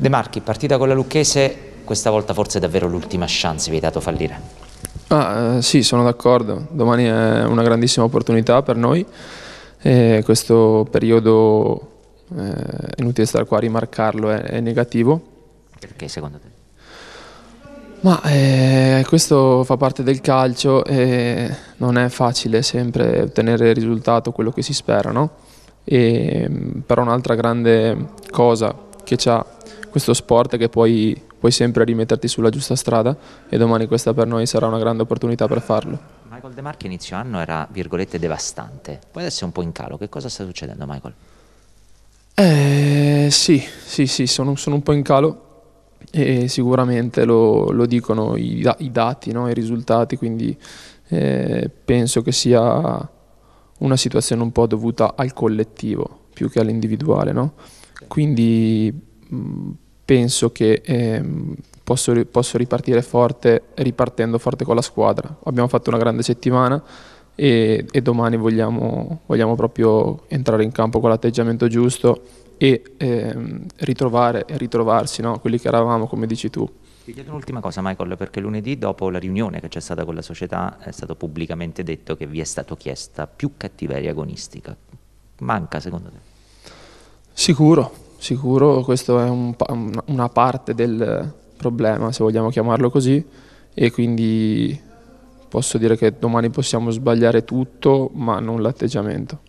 De Marchi, partita con la Lucchese, questa volta forse è davvero l'ultima chance, vi hai dato fallire. Ah, eh, sì, sono d'accordo, domani è una grandissima opportunità per noi, eh, questo periodo, eh, è inutile stare qua a rimarcarlo, è, è negativo. Perché secondo te? Ma eh, questo fa parte del calcio e non è facile sempre ottenere il risultato, quello che si spera, no? E, mm, però un'altra grande cosa che ci ha questo sport che puoi, puoi sempre rimetterti sulla giusta strada e domani questa per noi sarà una grande opportunità per farlo. Michael De Marchi inizio anno era virgolette devastante, poi adesso è un po' in calo, che cosa sta succedendo Michael? Eh, sì, sì, sì, sono, sono, un po' in calo e sicuramente lo, lo dicono i, i dati, no? i risultati, quindi eh, penso che sia una situazione un po' dovuta al collettivo più che all'individuale, no? quindi penso che eh, posso, posso, ripartire forte ripartendo forte con la squadra. Abbiamo fatto una grande settimana e, e domani vogliamo, vogliamo, proprio entrare in campo con l'atteggiamento giusto e eh, ritrovare e ritrovarsi no? quelli che eravamo, come dici tu. Ti chiedo un'ultima cosa Michael, perché lunedì dopo la riunione che c'è stata con la società è stato pubblicamente detto che vi è stata chiesta più cattiveria agonistica. Manca secondo te? Sicuro, sicuro questa è un, una parte del problema, se vogliamo chiamarlo così, e quindi posso dire che domani possiamo sbagliare tutto, ma non l'atteggiamento.